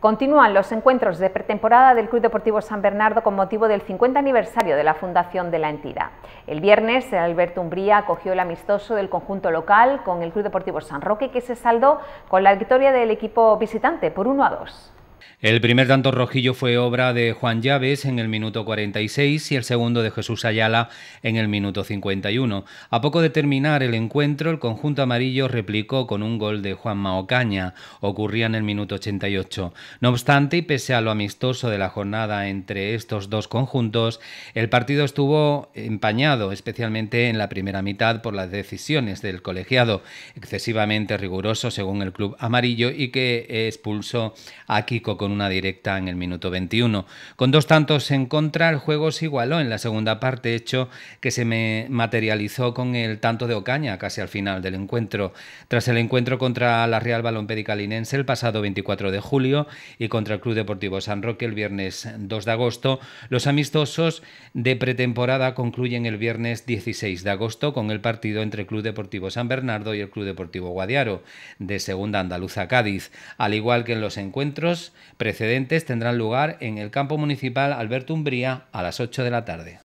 Continúan los encuentros de pretemporada del Club Deportivo San Bernardo con motivo del 50 aniversario de la fundación de la entidad. El viernes, el Alberto Umbría acogió el amistoso del conjunto local con el Club Deportivo San Roque, que se saldó con la victoria del equipo visitante por 1 a 2. El primer tanto rojillo fue obra de Juan Llaves en el minuto 46 y el segundo de Jesús Ayala en el minuto 51. A poco de terminar el encuentro, el conjunto amarillo replicó con un gol de Juan Maocaña, ocurría en el minuto 88. No obstante, y pese a lo amistoso de la jornada entre estos dos conjuntos, el partido estuvo empañado, especialmente en la primera mitad, por las decisiones del colegiado, excesivamente riguroso según el club amarillo y que expulsó a Kiko con una directa en el minuto 21. Con dos tantos en contra, el juego se igualó en la segunda parte, hecho que se me materializó con el tanto de Ocaña casi al final del encuentro. Tras el encuentro contra la Real Balompédica Linense el pasado 24 de julio y contra el Club Deportivo San Roque el viernes 2 de agosto, los amistosos de pretemporada concluyen el viernes 16 de agosto con el partido entre el Club Deportivo San Bernardo y el Club Deportivo Guadiaro de Segunda Andaluza Cádiz, al igual que en los encuentros Precedentes tendrán lugar en el campo municipal Alberto Umbría a las 8 de la tarde.